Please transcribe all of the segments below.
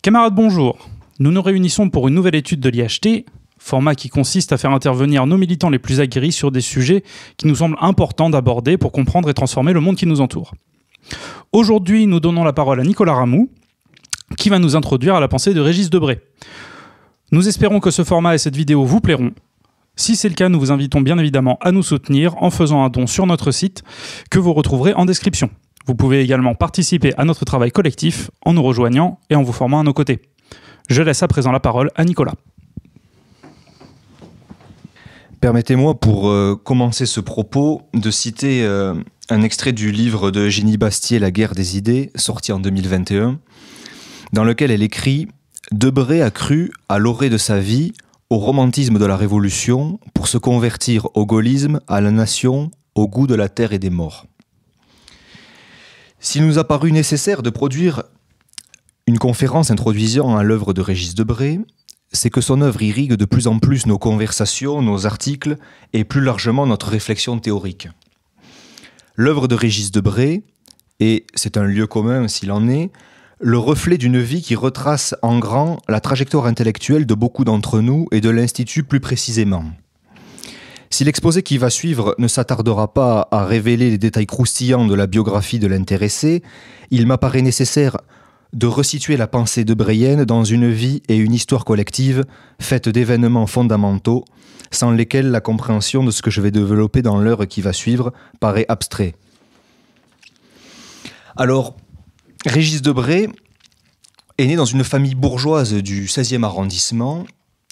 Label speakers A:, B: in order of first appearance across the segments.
A: Camarades, bonjour. Nous nous réunissons pour une nouvelle étude de l'IHT, format qui consiste à faire intervenir nos militants les plus aguerris sur des sujets qui nous semblent importants d'aborder pour comprendre et transformer le monde qui nous entoure. Aujourd'hui, nous donnons la parole à Nicolas Ramou, qui va nous introduire à la pensée de Régis Debray. Nous espérons que ce format et cette vidéo vous plairont. Si c'est le cas, nous vous invitons bien évidemment à nous soutenir en faisant un don sur notre site que vous retrouverez en description. Vous pouvez également participer à notre travail collectif en nous rejoignant et en vous formant à nos côtés. Je laisse à présent la parole à Nicolas. Permettez-moi, pour euh, commencer ce propos, de citer euh, un extrait du livre de Jenny Bastier, La guerre des idées, sorti en 2021, dans lequel elle écrit Debré a cru, à l'orée de sa vie, au romantisme de la Révolution pour se convertir au gaullisme, à la nation, au goût de la terre et des morts. S'il nous a paru nécessaire de produire une conférence introduisant à l'œuvre de Régis Debray, c'est que son œuvre irrigue de plus en plus nos conversations, nos articles et plus largement notre réflexion théorique. L'œuvre de Régis Debray, et c'est un lieu commun s'il en est, le reflet d'une vie qui retrace en grand la trajectoire intellectuelle de beaucoup d'entre nous et de l'Institut plus précisément. Si l'exposé qui va suivre ne s'attardera pas à révéler les détails croustillants de la biographie de l'intéressé, il m'apparaît nécessaire de resituer la pensée de Brienne dans une vie et une histoire collective faite d'événements fondamentaux, sans lesquels la compréhension de ce que je vais développer dans l'heure qui va suivre paraît abstrait. Alors, Régis Debray est né dans une famille bourgeoise du 16e arrondissement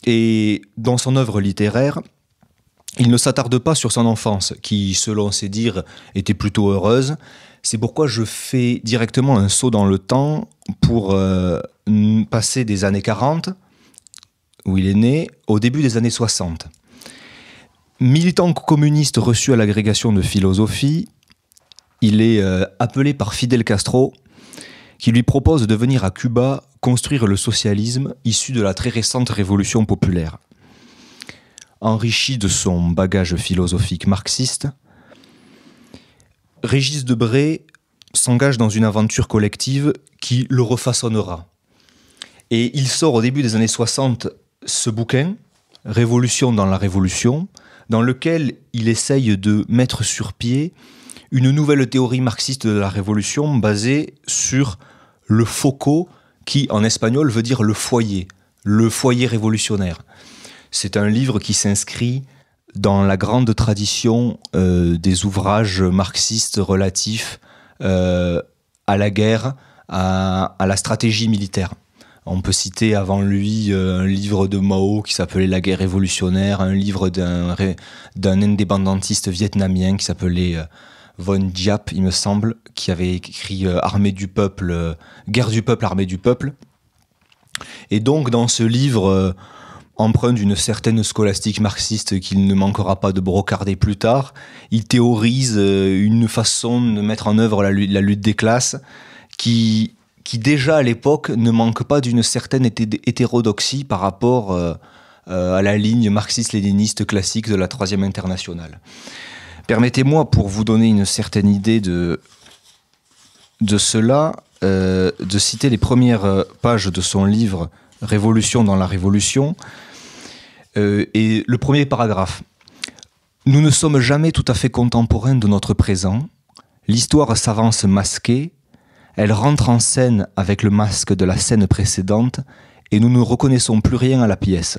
A: et dans son œuvre littéraire, il ne s'attarde pas sur son enfance, qui, selon ses dires, était plutôt heureuse. C'est pourquoi je fais directement un saut dans le temps pour euh, passer des années 40, où il est né, au début des années 60. Militant communiste reçu à l'agrégation de philosophie, il est euh, appelé par Fidel Castro, qui lui propose de venir à Cuba construire le socialisme issu de la très récente révolution populaire enrichi de son bagage philosophique marxiste, Régis Debray s'engage dans une aventure collective qui le refaçonnera. Et il sort au début des années 60 ce bouquin, Révolution dans la Révolution, dans lequel il essaye de mettre sur pied une nouvelle théorie marxiste de la Révolution basée sur le foco, qui en espagnol veut dire le foyer, le foyer révolutionnaire. C'est un livre qui s'inscrit dans la grande tradition euh, des ouvrages marxistes relatifs euh, à la guerre, à, la stratégie militaire. On peut citer avant lui euh, un livre de Mao qui s'appelait La guerre révolutionnaire, un livre d'un indépendantiste vietnamien qui s'appelait Von Diap, il me semble, qui avait écrit Armée du peuple, Guerre du peuple, Armée du peuple. Et donc dans ce livre emprunt d'une certaine scolastique marxiste qu'il ne manquera pas de brocarder plus tard. Il théorise euh, une façon de mettre en œuvre la lutte, des classes qui, qui déjà à l'époque ne manque pas d'une certaine hétérodoxie par rapport euh, euh, à la ligne marxiste-léniniste classique de la Troisième Internationale. Permettez-moi, pour vous donner une certaine idée de, de cela, de citer les premières pages de son livre Révolution dans la Révolution, euh, et le premier paragraphe. Nous ne sommes jamais tout à fait contemporains de notre présent. L'histoire s'avance masquée. Elle rentre en scène avec le masque de la scène précédente et nous ne reconnaissons plus rien à la pièce.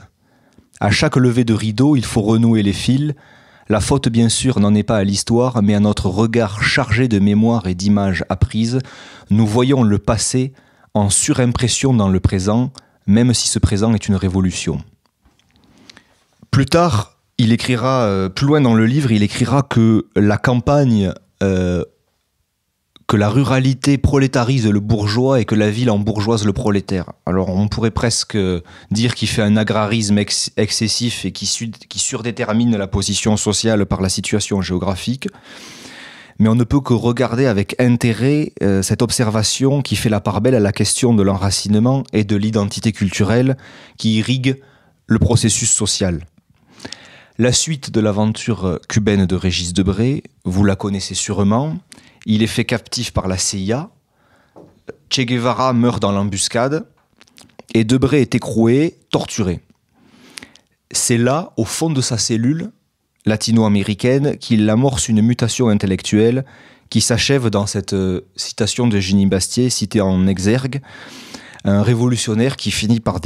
A: À chaque levée de rideau, il faut renouer les fils. La faute, bien sûr, n'en est pas à l'histoire, mais à notre regard chargé de mémoire et d'images apprises, nous voyons le passé en surimpression dans le présent, même si ce présent est une révolution. Plus tard, il écrira, euh, plus loin dans le livre, il écrira que la campagne, euh, que la ruralité prolétarise le bourgeois et que la ville en bourgeoise le prolétaire. Alors on pourrait presque euh, dire qu'il fait un agrarisme excessif et qui, surdétermine la position sociale par la situation géographique mais on ne peut que regarder avec intérêt cette observation qui fait la part belle à la question de l'enracinement et de l'identité culturelle qui irrigue le processus social. La suite de l'aventure cubaine de Régis Debray, vous la connaissez sûrement. Il est fait captif par la CIA. Che Guevara meurt dans l'embuscade et Debray est écroué, torturé. C'est là, au fond de sa cellule latino-américaine, qu'il amorce une mutation intellectuelle qui s'achève dans cette euh, citation de Ginny Bastier, citée en exergue, un révolutionnaire qui finit par,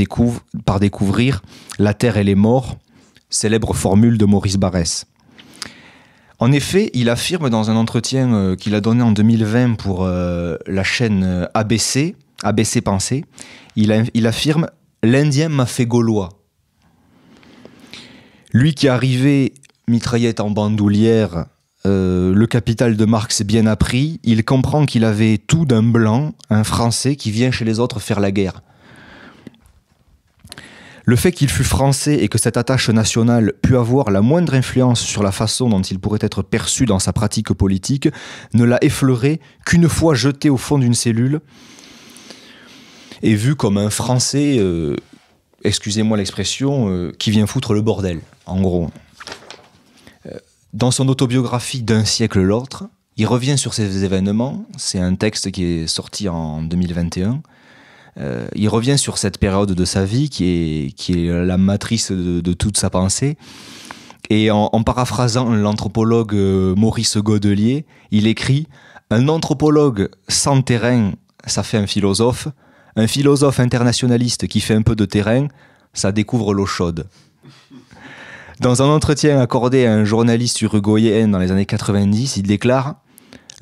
A: par découvrir la terre et les morts, célèbre formule de Maurice Barrès. En effet, il affirme dans un entretien euh, qu'il a donné en 2020 pour euh, la chaîne euh, ABC, ABC Pensée, il, affirme L'Indien m'a fait gaulois. Lui qui arrivait mitraillette en bandoulière, le capital de Marx est bien appris, il comprend qu'il avait tout d'un blanc, un français qui vient chez les autres faire la guerre. Le fait qu'il fût français et que cette attache nationale pût avoir la moindre influence sur la façon dont il pourrait être perçu dans sa pratique politique ne l'a effleuré qu'une fois jeté au fond d'une cellule et vu comme un français, euh, excusez-moi l'expression, euh, qui vient foutre le bordel, en gros. Euh, dans son autobiographie d'un siècle l'autre, il revient sur ces événements, c'est un texte qui est sorti en 2021, euh, il revient sur cette période de sa vie qui est, qui est la matrice de, toute sa pensée. Et en, paraphrasant l'anthropologue euh, Maurice Godelier, il écrit Un anthropologue sans terrain, ça fait un philosophe. Un philosophe internationaliste qui fait un peu de terrain, ça découvre l'eau chaude. Dans un entretien accordé à un journaliste uruguayen dans les années 90, il déclare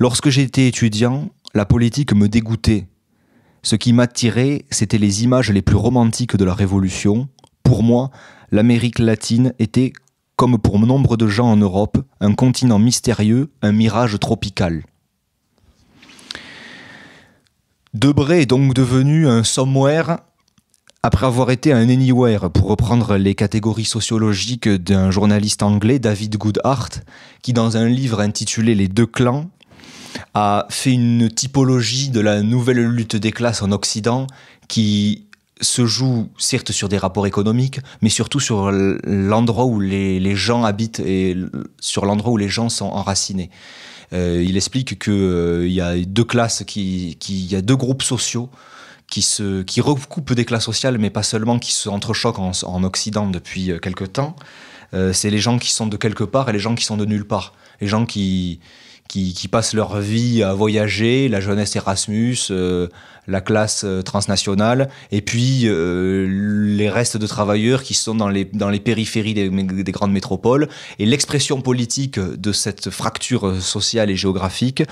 A: Lorsque j'étais étudiant, la politique me dégoûtait. Ce qui m'attirait, c'était les images les plus romantiques de la Révolution. Pour moi, l'Amérique latine était, comme pour nombre de gens en Europe, un continent mystérieux, un mirage tropical. Debray est donc devenu un somewhere après avoir été un anywhere, pour reprendre les catégories sociologiques d'un journaliste anglais, David Goodhart, qui dans un livre intitulé Les deux clans a fait une typologie de la nouvelle lutte des classes en Occident qui se joue certes sur des rapports économiques, mais surtout sur l'endroit où les, gens habitent et sur l'endroit où les gens sont enracinés. Euh, il explique qu'il euh, y a deux classes, qui, y a deux groupes sociaux qui, se, qui recoupent des classes sociales, mais pas seulement, qui se entrechoquent en Occident depuis euh, quelque temps. c'est les gens qui sont de quelque part et les gens qui sont de nulle part. Les gens qui, qui, qui, passent leur vie à voyager, la jeunesse Erasmus, euh, la classe euh, transnationale, et puis euh, les restes de travailleurs qui sont dans les, dans les périphéries des, grandes métropoles. Et l'expression politique de cette fracture sociale et géographique,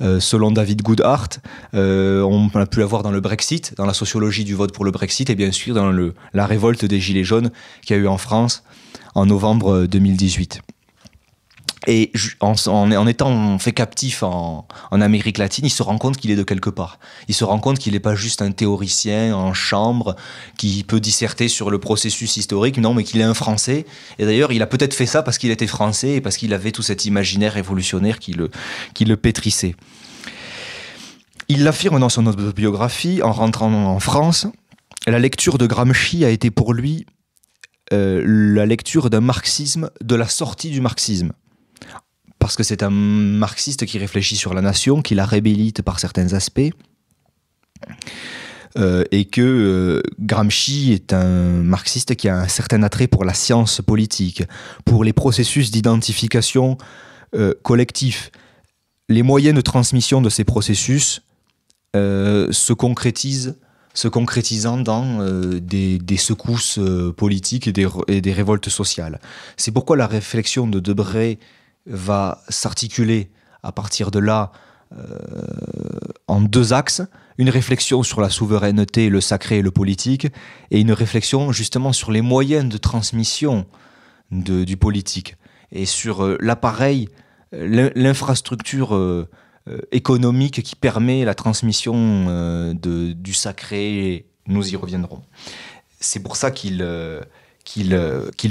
A: selon David Goodhart, on a pu la voir dans le Brexit, dans la sociologie du vote pour le Brexit, et bien sûr dans le, la révolte des Gilets jaunes qu'il y a eu en France en novembre 2018. Et en, étant fait captif en, Amérique latine, il se rend compte qu'il est de quelque part. Il se rend compte qu'il n'est pas juste un théoricien en chambre qui peut disserter sur le processus historique, non, mais qu'il est un Français. Et d'ailleurs, il a peut-être fait ça parce qu'il était Français et parce qu'il avait tout cet imaginaire révolutionnaire qui le, pétrissait. Il l'affirme dans son autobiographie en rentrant en France. La lecture de Gramsci a été pour lui euh, la lecture d'un marxisme, de la sortie du marxisme parce que c'est un marxiste qui réfléchit sur la nation, qui la rébellite par certains aspects. Euh, et que euh, Gramsci est un marxiste qui a un certain attrait pour la science politique, pour les processus d'identification euh, collectif. Les moyens de transmission de ces processus euh, se concrétisent se concrétisant dans des, secousses politiques et des, et des, révoltes sociales. C'est pourquoi la réflexion de Debray va s'articuler à partir de là euh, en deux axes, une réflexion sur la souveraineté, le sacré et le politique, et une réflexion justement sur les moyens de transmission du politique et sur euh, l'appareil, euh, l'infrastructure économique qui permet la transmission du sacré. Nous y reviendrons. C'est pour ça qu'il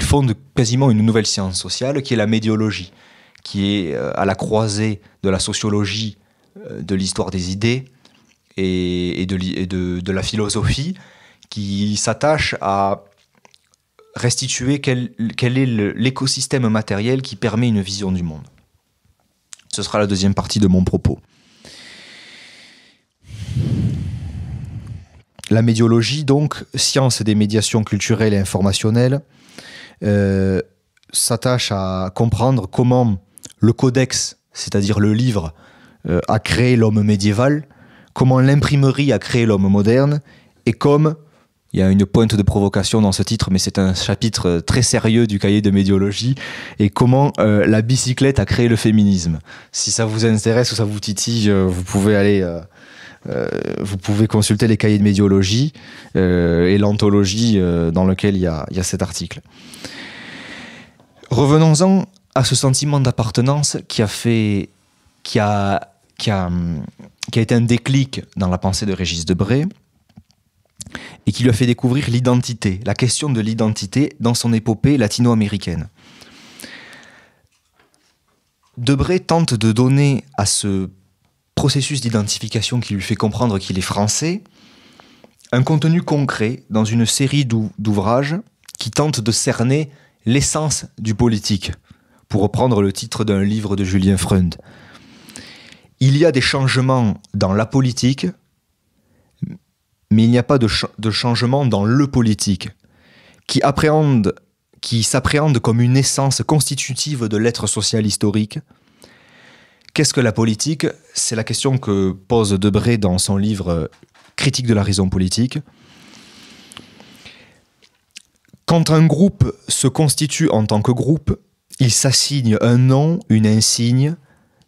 A: fonde quasiment une nouvelle science sociale qui est la médiologie qui est euh, à la croisée de la sociologie, euh, de l'histoire des idées et, de, la philosophie, qui s'attache à restituer quel, est l'écosystème matériel qui permet une vision du monde. Ce sera la deuxième partie de mon propos. La médiologie, donc, science des médiations culturelles et informationnelles, euh, s'attache à comprendre comment le codex, c'est-à-dire le livre, euh, a créé l'homme médiéval, comment l'imprimerie a créé l'homme moderne, et comme, il y a une pointe de provocation dans ce titre, mais c'est un chapitre très sérieux du cahier de médiologie, et comment euh, la bicyclette a créé le féminisme. Si ça vous intéresse ou ça vous titille, euh, vous pouvez aller... vous pouvez consulter les cahiers de médiologie et l'anthologie dans lequel il y a, cet article. Revenons-en à ce sentiment d'appartenance qui a fait. qui a. qui a. été un déclic dans la pensée de Régis Debray et qui lui a fait découvrir l'identité, la question de l'identité dans son épopée latino-américaine. Debray tente de donner à ce processus d'identification qui lui fait comprendre qu'il est français un contenu concret dans une série d'ouvrages qui tentent de cerner l'essence du politique, reprendre le titre d'un livre de Julien Freund. Il y a des changements dans la politique, mais il n'y a pas de, de changement dans le politique, qui appréhende qui s'appréhende comme une essence constitutive de l'être social historique. Qu'est-ce que la politique C'est la question que pose Debré dans son livre Critique de la raison politique. Quand un groupe se constitue en tant que groupe, il s'assigne un nom, une insigne,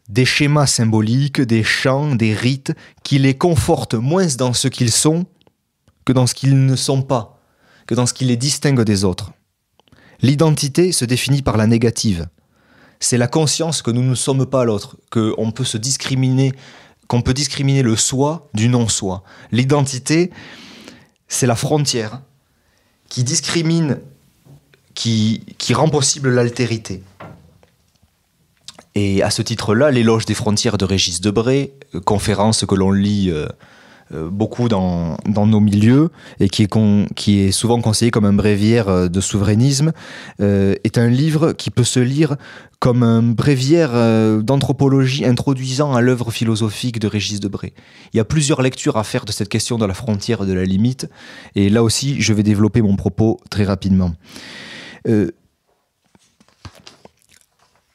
A: des schémas symboliques, des chants, des rites, qui les confortent moins dans ce qu'ils sont que dans ce qu'ils ne sont pas, que dans ce qui les distingue des autres. L'identité se définit par la négative. C'est la conscience que nous ne sommes pas l'autre, qu'on peut se discriminer, qu'on peut discriminer le soi du non-soi. L'identité, c'est la frontière qui discrimine qui, rend possible l'altérité. Et à ce titre-là, l'éloge des frontières de Régis Debray, euh, conférence que l'on lit euh, euh, beaucoup dans, nos milieux et qui est, qui est souvent conseillé comme un bréviaire de souverainisme, est un livre qui peut se lire comme un bréviaire d'anthropologie introduisant à l'œuvre philosophique de Régis Debray. Il y a plusieurs lectures à faire de cette question de la frontière et de la limite, et là aussi je vais développer mon propos très rapidement. Euh,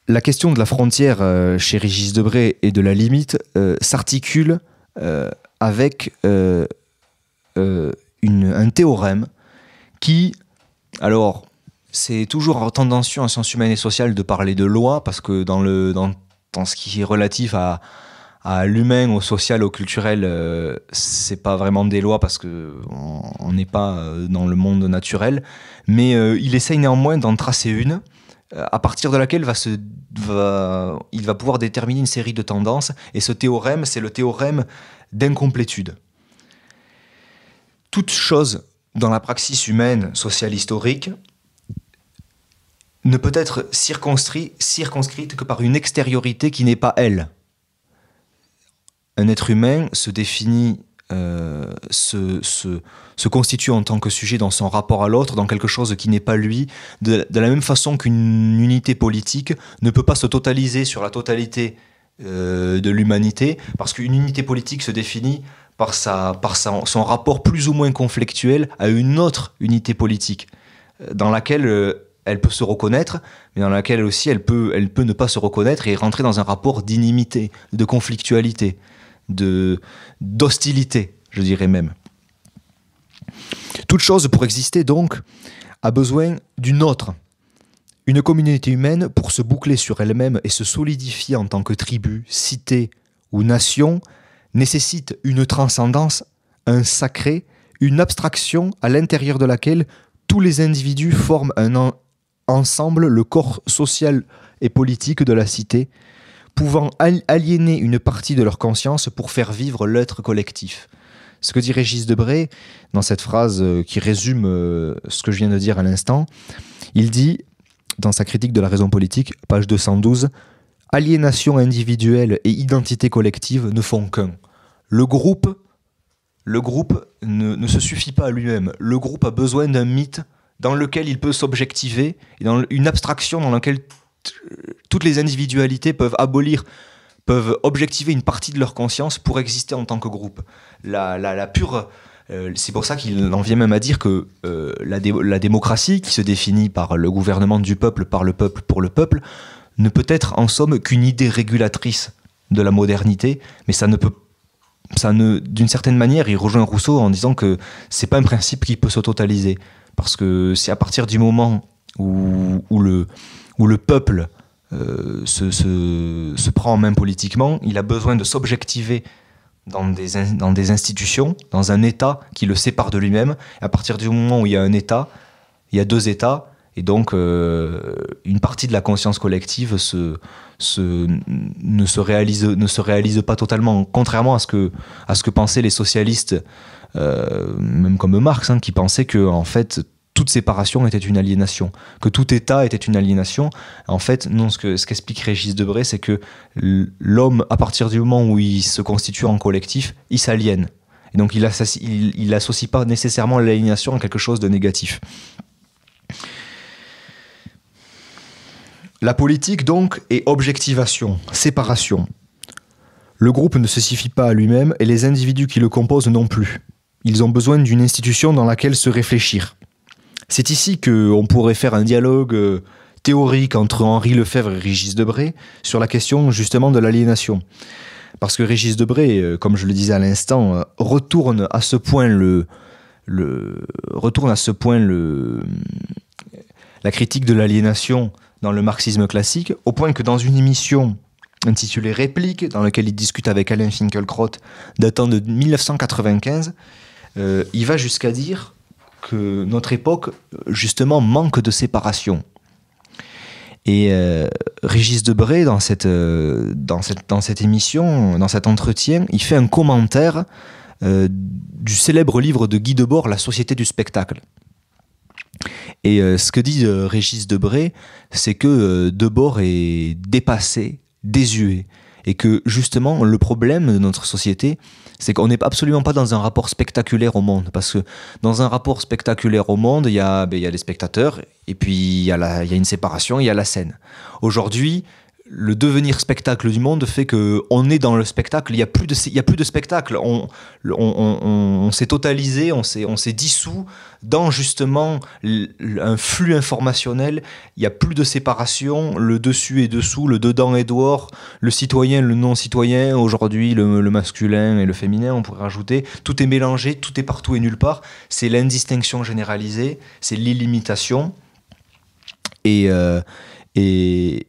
A: la question de la frontière euh, chez Régis Debré et de la limite euh, s'articule avec un théorème qui, alors, c'est toujours en tendance en sciences humaines et sociales de parler de loi, parce que dans, le, dans ce qui est relatif à, à l'humain, au social, au culturel, ce euh, c'est pas vraiment des lois parce que on n'est pas euh, dans le monde naturel, mais euh, il essaye néanmoins d'en tracer une à partir de laquelle va se, il va pouvoir déterminer une série de tendances. Et ce théorème, c'est le théorème d'incomplétude. Toute chose dans la praxis humaine, sociale, historique, ne peut être circonscrite que par une extériorité qui n'est pas elle un être humain se définit, euh, se, constitue en tant que sujet dans son rapport à l'autre, dans quelque chose qui n'est pas lui, de, la même façon qu'une unité politique ne peut pas se totaliser sur la totalité euh, de l'humanité, parce qu'une unité politique se définit par, sa, par son rapport plus ou moins conflictuel à une autre unité politique, euh, dans laquelle elle peut se reconnaître, mais dans laquelle aussi elle peut, elle peut ne pas se reconnaître et rentrer dans un rapport d'inimité, de conflictualité de d'hostilité, je dirais même. Toute chose pour exister donc a besoin d'une autre, une communauté humaine pour se boucler sur elle-même et se solidifier en tant que tribu, cité ou nation nécessite une transcendance, un sacré, une abstraction à l'intérieur de laquelle tous les individus forment un ensemble, le corps social et politique de la cité, pouvant aliéner une partie de leur conscience pour faire vivre l'être collectif. Ce que dit Régis Debray dans cette phrase euh, qui résume euh, ce que je viens de dire à l'instant, il dit, dans sa critique de la raison politique, page 212, Aliénation individuelle et identité collective ne font qu'un. Le groupe, le groupe ne, ne se suffit pas à lui-même. Le groupe a besoin d'un mythe dans lequel il peut s'objectiver, une abstraction dans laquelle toutes les individualités peuvent abolir peuvent objectiver une partie de leur conscience pour exister en tant que groupe. La, pure. Euh, c'est pour ça qu'il en vient même à dire que euh, la, démocratie, qui se définit par le gouvernement du peuple, par le peuple, pour le peuple, ne peut être en somme qu'une idée régulatrice de la modernité, mais ça ne peut ça ne d'une certaine manière, il rejoint Rousseau en disant que c'est pas un principe qui peut se totaliser parce que c'est à partir du moment où le où le peuple euh, se, prend en main politiquement, il a besoin de s'objectiver dans des, dans des institutions, dans un État qui le sépare de lui-même. À partir du moment où il y a un État, il y a deux États, et donc euh, une partie de la conscience collective se, se, ne, se réalise, ne se réalise pas totalement, contrairement à ce que, à ce que pensaient les socialistes, euh, même comme Marx, hein, qui pensaient que en fait toute séparation était une aliénation, que tout État était une aliénation. En fait, non, ce qu'explique ce qu'explique Régis Debray, c'est que l'homme, à partir du moment où il se constitue en collectif, il s'aliène. Et donc, il n'associe il, associe pas nécessairement l'aliénation à quelque chose de négatif. La politique, donc, est objectivation, séparation. Le groupe ne se suffit pas à lui-même et les individus qui le composent non plus. Ils ont besoin d'une institution dans laquelle se réfléchir, c'est ici qu'on pourrait faire un dialogue euh, théorique entre Henri Lefebvre et Régis Debray sur la question justement de l'aliénation. Parce que Régis Debray, euh, comme je le disais à l'instant, euh, retourne à ce point le, retourne à ce point le, la critique de l'aliénation dans le marxisme classique, au point que dans une émission intitulée Réplique, dans laquelle il discute avec Alain Finkielkraut, datant de 1995, il va jusqu'à dire que notre époque, justement, manque de séparation. Et euh, Régis Debray, dans cette, euh, dans, dans cette émission, dans cet entretien, il fait un commentaire euh, du célèbre livre de Guy Debord, La société du spectacle. Et ce que dit Régis Debray, c'est que Debord est dépassé, désuet, et que justement le problème de notre société, c'est qu'on n'est absolument pas dans un rapport spectaculaire au monde, parce que dans un rapport spectaculaire au monde, il y a, ben, les spectateurs, et puis il y, a il y a une séparation, il y a la scène. Aujourd'hui, le devenir spectacle du monde fait que on est dans le spectacle. Il n'y a plus de il y a plus de spectacle. On s'est totalisé, on s'est on s'est dissous dans justement un flux informationnel. Il n'y a plus de séparation. Le dessus et dessous, le dedans et dehors, le citoyen, le non citoyen. Aujourd'hui, le, masculin et le féminin, on pourrait rajouter. Tout est mélangé, tout est partout et nulle part. C'est l'indistinction généralisée, c'est l'illimitation et euh, et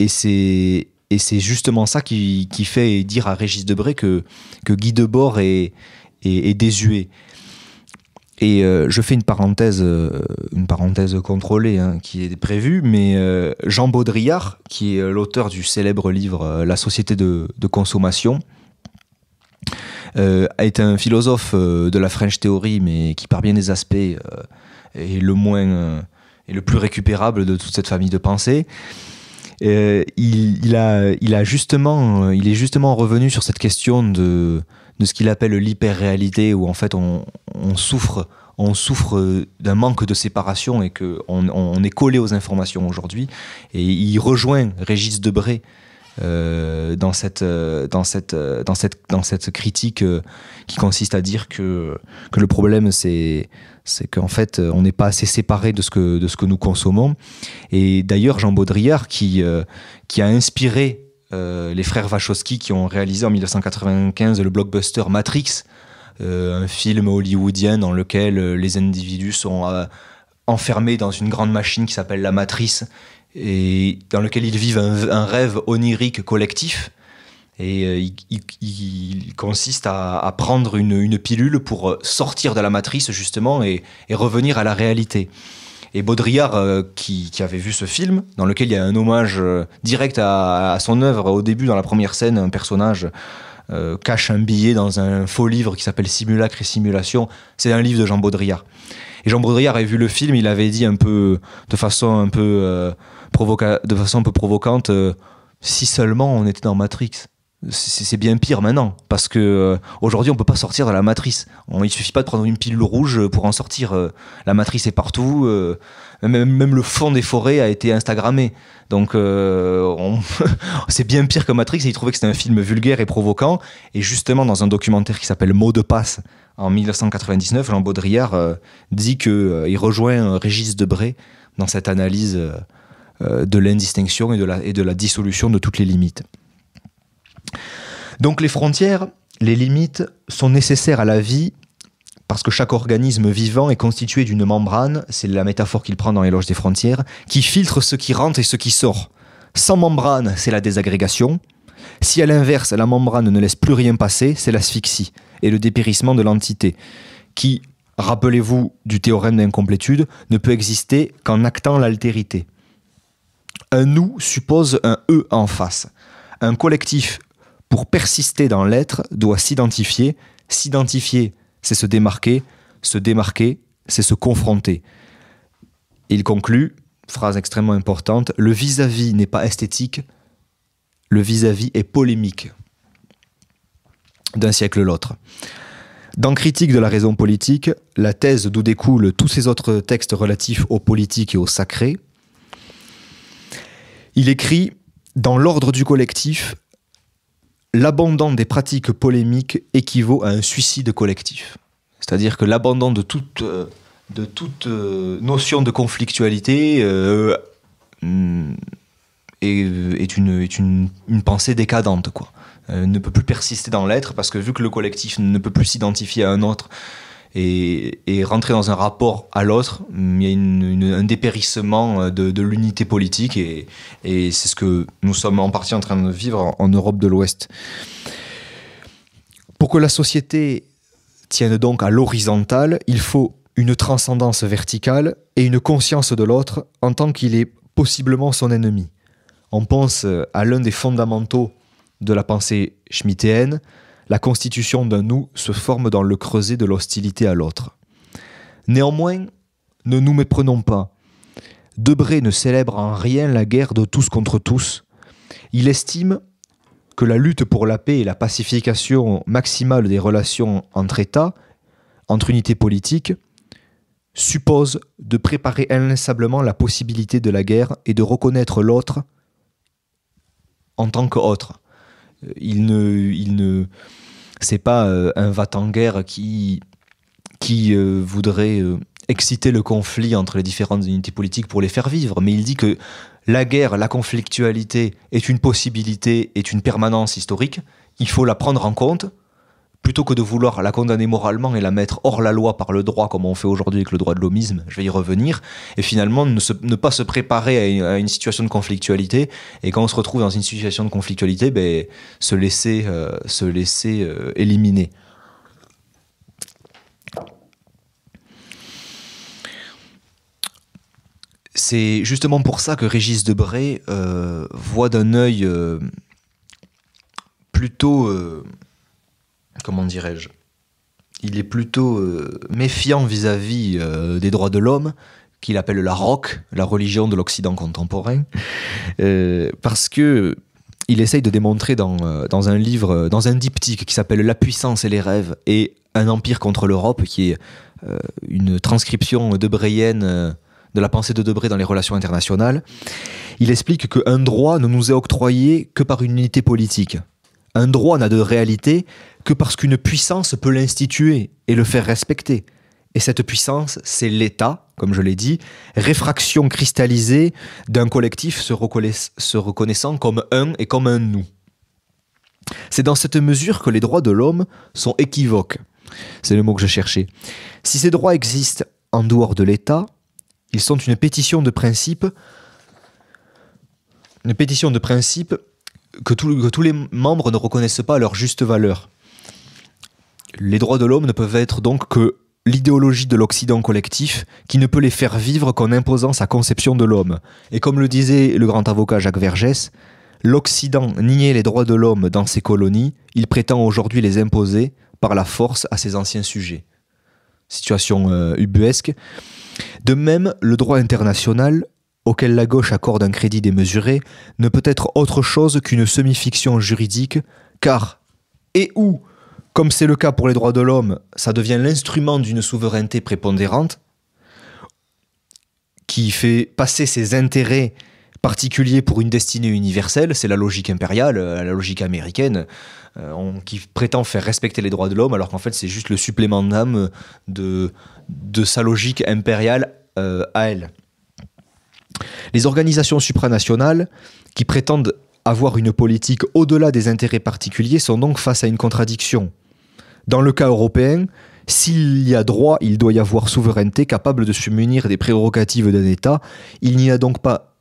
A: et c'est et c'est justement ça qui, qui, fait dire à Régis Debray que, que Guy Debord est, est, est désuet. Et euh, je fais une parenthèse, euh, une parenthèse contrôlée hein, qui est prévue, mais euh, Jean Baudrillard, qui est l'auteur du célèbre livre La société de, consommation, euh, est un philosophe de la French Theory, mais qui par bien des aspects est le moins et le plus récupérable de toute cette famille de pensée. Euh, il, a, il, a justement, euh, il est justement revenu sur cette question de, de ce qu'il appelle l'hyper-réalité, où en fait on, souffre on souffre d'un manque de séparation et qu'on on, est collé aux informations aujourd'hui. Et il rejoint Régis Debré euh, dans, cette, dans, cette, dans, cette, dans cette critique qui consiste à dire que, que le problème, c'est c'est qu'en fait, euh, on n'est pas assez séparé de ce que, de ce que nous consommons. Et d'ailleurs, Jean Baudrillard, qui, euh, a inspiré euh, les frères Wachowski, qui ont réalisé en 1995 le blockbuster Matrix, un film hollywoodien dans lequel les individus sont enfermés dans une grande machine qui s'appelle la Matrice, et dans lequel ils vivent un rêve onirique collectif et euh, il, consiste à, prendre une, pilule pour euh, sortir de la matrice, justement, et, revenir à la réalité. Et Baudrillard, euh, qui, avait vu ce film, dans lequel il y a un hommage direct à, son œuvre, au début, dans la première scène, un personnage cache un billet dans un faux livre qui s'appelle Simulacre et Simulation. C'est un livre de Jean Baudrillard. Et Jean Baudrillard avait vu le film, il avait dit un peu, de façon un peu, de façon un peu provocante, si seulement on était dans Matrix c'est bien pire maintenant parce que euh, aujourd'hui on peut pas sortir de la matrice. On, ne suffit pas de prendre une pile rouge pour en sortir. Euh. la matrice est partout. Euh. même, le fond des forêts a été instagrammé. Donc c'est bien pire que Matrix. Et il trouvait que c'était un film vulgaire et provocant. Et justement dans un documentaire qui s'appelle Mot de passe en 1999, Jean Baudrillard dit que il rejoint Régis Debray dans cette analyse de l'indistinction et de la dissolution de toutes les limites. Donc les frontières, les limites sont nécessaires à la vie parce que chaque organisme vivant est constitué d'une membrane, c'est la métaphore qu'il prend dans l'éloge des frontières, qui filtre ce qui rentre et ce qui sort. Sans membrane, c'est la désagrégation. Si à l'inverse, la membrane ne laisse plus rien passer, c'est l'asphyxie et le dépérissement de l'entité, qui, rappelez-vous du théorème d'incomplétude, ne peut exister qu'en actant l'altérité. Un nous suppose un E en face. Un collectif pour persister dans l'être, doit s'identifier. S'identifier, c'est se démarquer. Se démarquer, c'est se confronter. Il conclut, phrase extrêmement importante, le vis-à-vis n'est pas esthétique, le vis-à-vis est polémique d'un siècle l'autre. Dans Critique de la raison politique, la thèse d'où découlent tous ces autres textes relatifs aux politiques et au sacré, il écrit Dans l'ordre du collectif, l'abandon des pratiques polémiques équivaut à un suicide collectif. C'est-à-dire que l'abandon de toute, euh, de toute euh, notion de conflictualité euh, mm, est, une, pensée décadente, quoi. ne peut plus persister dans l'être parce que vu que le collectif ne peut plus s'identifier à un autre, et, rentrer dans un rapport à l'autre, il y a un dépérissement euh, de, l'unité politique et, c'est ce que nous sommes en partie en train de vivre en, en Europe de l'Ouest. Pour que la société tienne donc à l'horizontale, il faut une transcendance verticale et une conscience de l'autre en tant qu'il est possiblement son ennemi. On pense euh, à l'un des fondamentaux de la pensée schmittéenne, la constitution d'un nous se forme dans le creuset de l'hostilité à l'autre. Néanmoins, ne nous méprenons pas. Debré ne célèbre en rien la guerre de tous contre tous. Il estime que la lutte pour la paix et la pacification maximale des relations entre États, entre unités politiques, suppose de préparer inlassablement la possibilité de la guerre et de reconnaître l'autre en tant qu'autre. Euh, il ne, il ne, c'est pas euh, un va guerre qui, euh, voudrait euh, exciter le conflit entre les différentes unités politiques pour les faire vivre, mais il dit que la guerre, la conflictualité est une possibilité, est une permanence historique, il faut la prendre en compte, plutôt que de vouloir la condamner moralement et la mettre hors la loi par le droit, comme on fait aujourd'hui avec le droit de l'homisme, je vais y revenir, et finalement ne, pas se préparer à une, situation de conflictualité, et quand on se retrouve dans une situation de conflictualité, ben, se laisser, euh, se laisser euh, éliminer. C'est justement pour ça que Régis Debray euh, voit d'un œil plutôt comment dirais-je. Il est plutôt euh, méfiant vis-à-vis euh, des droits de l'homme, qu'il appelle la ROC, la religion de l'Occident contemporain, euh, parce que il essaye de démontrer dans, un livre, dans un diptyque qui s'appelle La puissance et les rêves et Un empire contre l'Europe, qui est une transcription debréienne de la pensée de Debré dans les relations internationales, il explique qu'un droit ne nous est octroyé que par une unité politique. Un droit n'a de réalité que parce qu'une puissance peut l'instituer et le faire respecter. Et cette puissance, c'est l'État, comme je l'ai dit, réfraction cristallisée d'un collectif se, reconnaissant comme un et comme un nous. C'est dans cette mesure que les droits de l'homme sont équivoques. C'est le mot que je cherchais. Si ces droits existent en dehors de l'État, ils sont une pétition de principe, une pétition de principe que, que tous les membres ne reconnaissent pas leur juste valeur. Les droits de l'homme ne peuvent être donc que l'idéologie de l'Occident collectif qui ne peut les faire vivre qu'en imposant sa conception de l'homme. Et comme le disait le grand avocat Jacques Vergès, l'Occident niait les droits de l'homme dans ses colonies, il prétend aujourd'hui les imposer par la force à ses anciens sujets. Situation euh, ubuesque. De même, le droit international, auquel la gauche accorde un crédit démesuré, ne peut être autre chose qu'une semi-fiction juridique, car, et où comme c'est le cas pour les droits de l'homme, ça devient l'instrument d'une souveraineté prépondérante qui fait passer ses intérêts particuliers pour une destinée universelle, c'est la logique impériale, euh, la logique américaine, euh, qui prétend faire respecter les droits de l'homme, alors qu'en fait c'est juste le supplément d'âme de, sa logique impériale euh, à elle. Les organisations supranationales qui prétendent avoir une politique au-delà des intérêts particuliers sont donc face à une contradiction. Dans le cas européen, s'il y a droit, il doit y avoir souveraineté capable de se munir des prérogatives d'un État. Il n'y a donc pas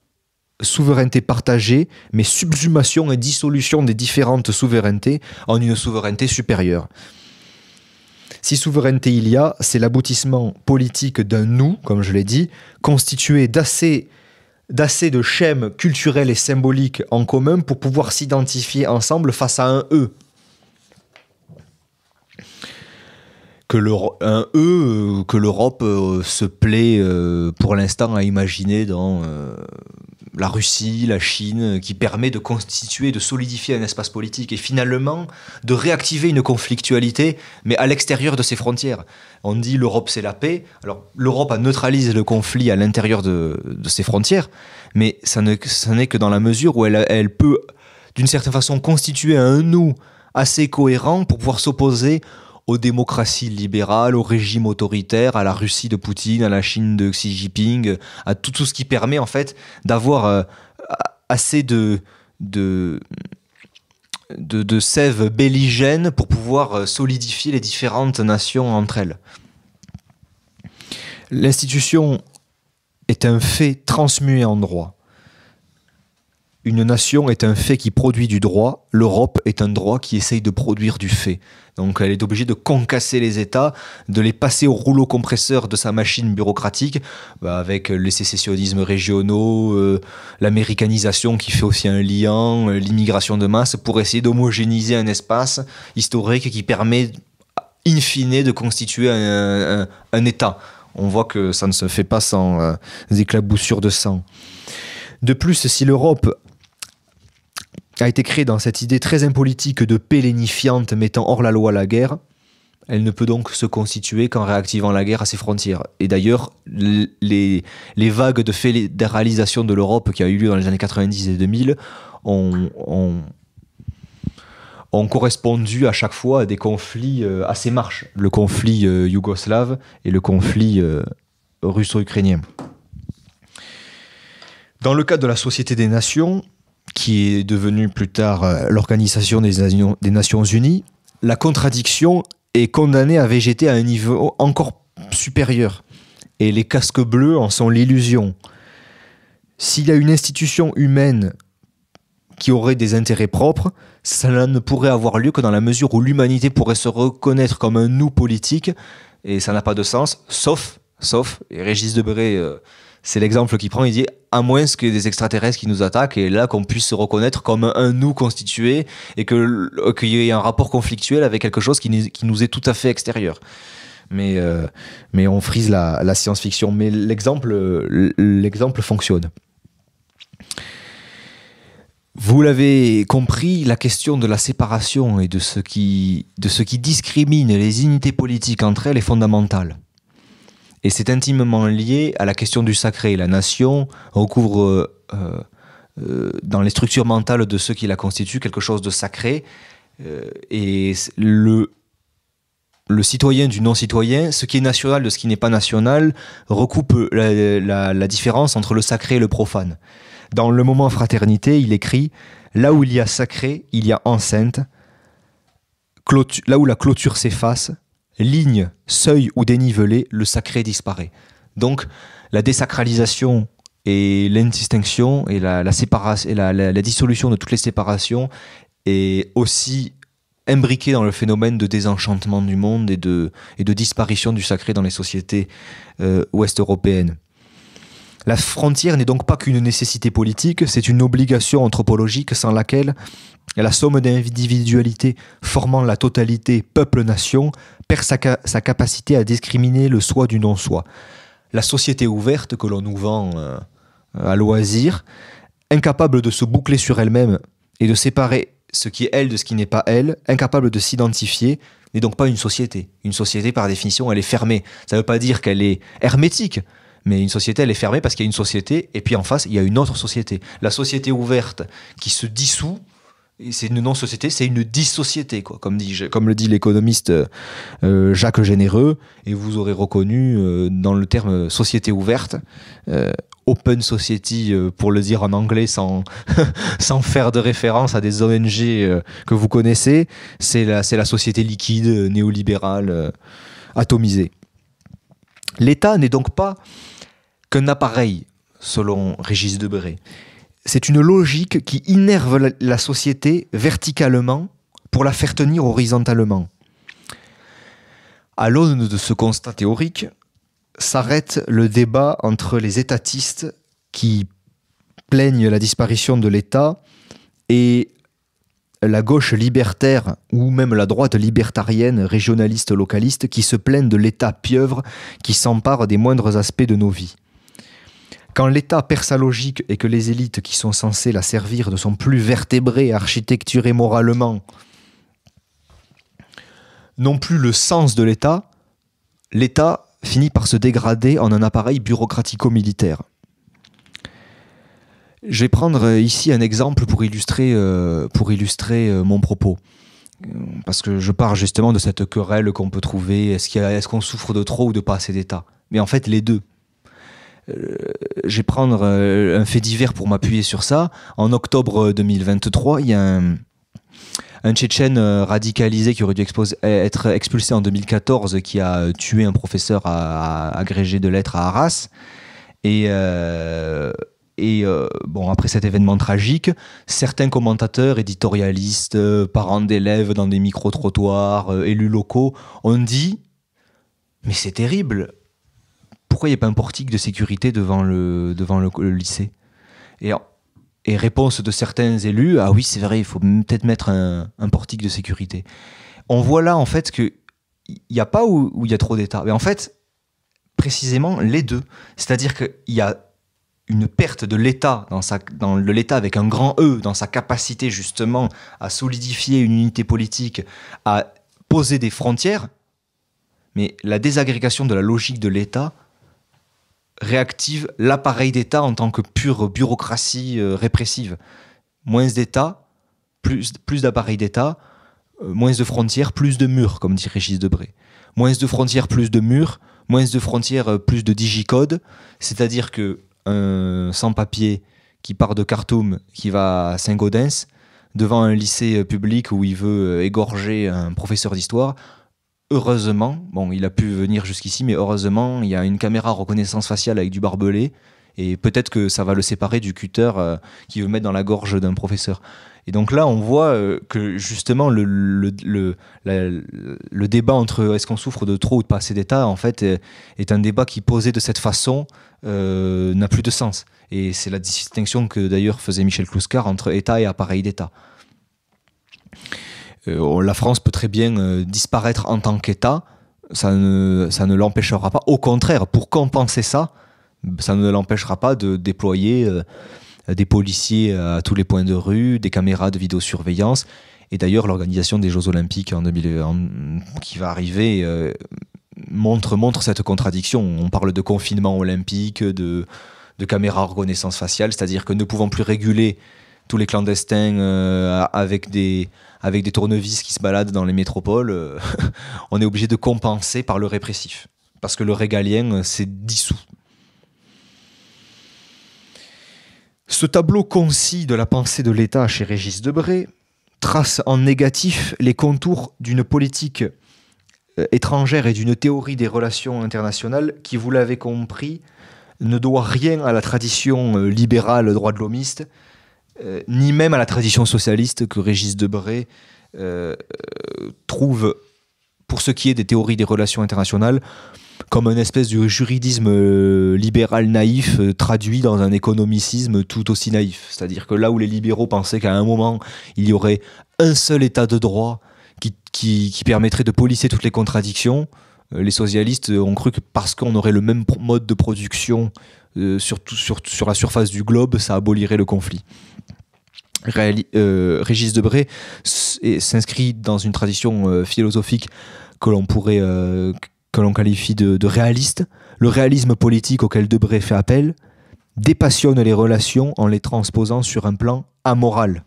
A: souveraineté partagée, mais subsumation et dissolution des différentes souverainetés en une souveraineté supérieure. Si souveraineté il y a, c'est l'aboutissement politique d'un nous, comme je l'ai dit, constitué d'assez d'assez de schèmes culturels et symboliques en commun pour pouvoir s'identifier ensemble face à un e. que E que l'Europe euh, se plaît euh, pour l'instant à imaginer dans la Russie, la Chine, qui permet de constituer, de solidifier un espace politique et finalement de réactiver une conflictualité, mais à l'extérieur de ses frontières. On dit l'Europe c'est la paix, alors l'Europe neutralise le conflit à l'intérieur de, ses frontières, mais ça n'est que dans la mesure où elle, elle peut d'une certaine façon constituer un nous assez cohérent pour pouvoir s'opposer aux démocraties libérales, au régime autoritaire, à la Russie de Poutine, à la Chine de Xi Jinping, à tout, tout ce qui permet en fait d'avoir euh, assez de, de, de, de sève belligène pour pouvoir euh, solidifier les différentes nations entre elles. L'institution est un fait transmué en droit une nation est un fait qui produit du droit, l'Europe est un droit qui essaye de produire du fait. Donc elle est obligée de concasser les États, de les passer au rouleau compresseur de sa machine bureaucratique, bah, avec les sécessionnismes régionaux, euh, l'américanisation qui fait aussi un lien, euh, l'immigration de masse, pour essayer d'homogénéiser un espace historique qui permet, in fine, de constituer un, État. On voit que ça ne se fait pas sans euh, éclaboussures de sang. De plus, si l'Europe a été créée dans cette idée très impolitique de paix lénifiante mettant hors la loi la guerre. Elle ne peut donc se constituer qu'en réactivant la guerre à ses frontières. Et d'ailleurs, les, vagues de fédéralisation de l'Europe qui a eu lieu dans les années 90 et 2000 ont, ont, ont correspondu à chaque fois à des conflits euh, ses marches. Le conflit euh, yougoslave et le conflit euh, russo-ukrainien. Dans le cadre de la Société des Nations, qui est devenue plus tard euh, l'Organisation des, Nations Unies, la contradiction est condamnée à végéter à un niveau encore supérieur. Et les casques bleus en sont l'illusion. S'il y a une institution humaine qui aurait des intérêts propres, cela ne pourrait avoir lieu que dans la mesure où l'humanité pourrait se reconnaître comme un nous politique, et ça n'a pas de sens, sauf, sauf, et Régis Debray euh, c'est l'exemple qu'il prend. Il dit à moins que des extraterrestres qui nous attaquent et là qu'on puisse se reconnaître comme un nous constitué et qu'il y ait un rapport conflictuel avec quelque chose qui, nous est tout à fait extérieur. Mais, euh, mais on frise la, la science-fiction. Mais l'exemple, l'exemple fonctionne. Vous l'avez compris, la question de la séparation et de ce, qui, de ce qui discrimine les unités politiques entre elles est fondamentale. Et c'est intimement lié à la question du sacré. La nation recouvre euh, euh, dans les structures mentales de ceux qui la constituent quelque chose de sacré. Euh, et le, le citoyen du non-citoyen, ce qui est national de ce qui n'est pas national, recoupe la, différence entre le sacré et le profane. Dans Le moment fraternité, il écrit Là où il y a sacré, il y a enceinte. là où la clôture s'efface, ligne, seuil ou dénivelé, le sacré disparaît. Donc la désacralisation et l'indistinction et, la, séparation, et la, dissolution de toutes les séparations est aussi imbriquée dans le phénomène de désenchantement du monde et de, disparition du sacré dans les sociétés euh, ouest-européennes. La frontière n'est donc pas qu'une nécessité politique, c'est une obligation anthropologique sans laquelle la somme d'individualités formant la totalité peuple-nation perd sa, capacité à discriminer le soi du non-soi. La société ouverte que l'on nous vend euh, à loisir, incapable de se boucler sur elle-même et de séparer ce qui est elle de ce qui n'est pas elle, incapable de s'identifier, n'est donc pas une société. Une société, par définition, elle est fermée. Ça ne veut pas dire qu'elle est hermétique, mais une société, elle est fermée parce qu'il y a une société, et puis en face, il y a une autre société. La société ouverte qui se dissout c'est une non-société, c'est une dissociété, quoi, comme, dit, comme le dit l'économiste euh, euh, Jacques Généreux, et vous aurez reconnu euh, dans le terme société ouverte, open society, pour le dire en anglais sans, sans faire de référence à des ONG que vous connaissez, c'est la, la société liquide, néolibérale, atomisée. L'État n'est donc pas qu'un appareil, selon Régis Debray c'est une logique qui innerve la société verticalement pour la faire tenir horizontalement. À l'aune de ce constat théorique, s'arrête le débat entre les étatistes qui plaignent la disparition de l'État et la gauche libertaire ou même la droite libertarienne, régionaliste, localiste, qui se plaignent de l'État pieuvre qui s'empare des moindres aspects de nos vies. Quand l'État perd sa logique et que les élites qui sont censées la servir ne sont plus vertébrées, architecturées moralement, n'ont plus le sens de l'État, l'État finit par se dégrader en un appareil bureaucratico-militaire. Je vais prendre ici un exemple pour illustrer, euh, pour illustrer euh, mon propos. Parce que je pars justement de cette querelle qu'on peut trouver, est-ce qu'on souffre de trop ou de pas assez d'État Mais en fait, les deux. Euh, je vais prendre euh, un fait divers pour m'appuyer sur ça. En octobre 2023, il y a un, un Tchétchène euh, radicalisé qui aurait dû être expulsé en 2014, qui a tué un professeur agrégé de lettres à Arras. Et, bon, après cet événement tragique, certains commentateurs, éditorialistes, parents d'élèves dans des micro-trottoirs, élus locaux, ont dit Mais c'est terrible, pourquoi il n'y a pas un portique de sécurité devant le, devant le, lycée et, réponse de certains élus, ah oui, c'est vrai, il faut peut-être mettre un, portique de sécurité. On voit là, en fait, qu'il n'y a pas où il y a trop d'État. Mais en fait, précisément les deux. C'est-à-dire qu'il y a une perte de l'État dans, dans l'État avec un grand E dans sa capacité justement à solidifier une unité politique, à poser des frontières. Mais la désagrégation de la logique de l'État réactive l'appareil d'État en tant que pure bureaucratie euh, répressive. Moins d'État, plus, plus d'appareils d'État, euh, moins de frontières, plus de murs, comme dit Régis Debray. Moins de frontières, plus de murs, moins de frontières, euh, plus de digicode. C'est-à-dire que sans-papier qui part de Khartoum, qui va à Saint-Gaudens, devant un lycée public où il veut égorger un professeur d'histoire, heureusement, bon, il a pu venir jusqu'ici, mais heureusement, il y a une caméra reconnaissance faciale avec du barbelé. Et peut-être que ça va le séparer du cutter euh, qui veut mettre dans la gorge d'un professeur. Et donc là, on voit euh, que justement le, le, le, débat entre est-ce qu'on souffre de trop ou de pas assez d'état, en fait, est, un débat qui posé de cette façon euh, n'a plus de sens. Et c'est la distinction que d'ailleurs faisait Michel Kluskar entre état et appareil d'état. Euh, la France peut très bien euh, disparaître en tant qu'État, ça ne, l'empêchera pas. Au contraire, pour compenser ça, ça ne l'empêchera pas de déployer euh, des policiers à tous les points de rue, des caméras de vidéosurveillance. Et d'ailleurs, l'organisation des Jeux Olympiques en qui va arriver montre, montre cette contradiction. On parle de confinement olympique, de, de caméras reconnaissance faciale, c'est-à-dire que ne pouvant plus réguler tous les clandestins euh, avec des avec des tournevis qui se baladent dans les métropoles, euh, on est obligé de compenser par le répressif parce que le régalien s'est euh, dissous. Ce tableau concis de la pensée de l'État chez Régis Debray trace en négatif les contours d'une politique étrangère et d'une théorie des relations internationales qui, vous l'avez compris, ne doit rien à la tradition libérale droit de l'homiste euh, ni même à la tradition socialiste que Régis Debray euh, euh, trouve, pour ce qui est des théories des relations internationales, comme une espèce de juridisme libéral naïf traduit dans un économicisme tout aussi naïf. C'est-à-dire que là où les libéraux pensaient qu'à un moment, il y aurait un seul état de droit qui, qui permettrait de polisser toutes les contradictions, les socialistes ont cru que parce qu'on aurait le même mode de production euh, sur, sur, la surface du globe, ça abolirait le conflit. Euh, Régis Debray s'inscrit dans une tradition euh, philosophique que l'on pourrait que l'on qualifie de, de, réaliste. Le réalisme politique auquel Debray fait appel dépassionne les relations en les transposant sur un plan amoral.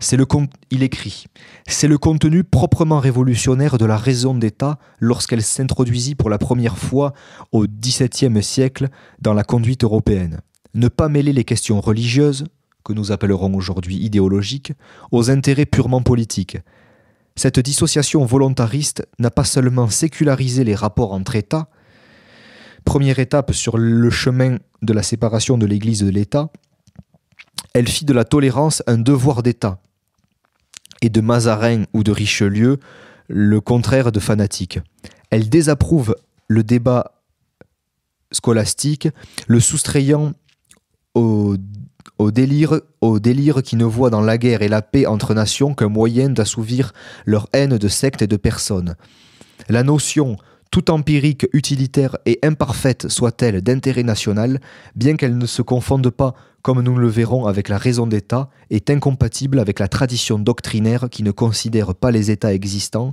A: C'est le il écrit C'est le contenu proprement révolutionnaire de la raison d'État lorsqu'elle s'introduisit pour la première fois au XVIIe siècle dans la conduite européenne. Ne pas mêler les questions religieuses, que nous appellerons aujourd'hui idéologiques, aux intérêts purement politiques. Cette dissociation volontariste n'a pas seulement sécularisé les rapports entre États, première étape sur le chemin de la séparation de l'Église et de l'État, elle fit de la tolérance un devoir d'État, et de Mazarin ou de Richelieu le contraire de fanatique. Elle désapprouve le débat scolastique, le soustrayant au, délire, au délire qui ne voit dans la guerre et la paix entre nations qu'un moyen d'assouvir leur haine de sectes et de personnes. La notion tout empirique, utilitaire et imparfaite soit-elle d'intérêt national, bien qu'elle ne se confonde pas, comme nous le verrons, avec la raison d'État, est incompatible avec la tradition doctrinaire qui ne considère pas les États existants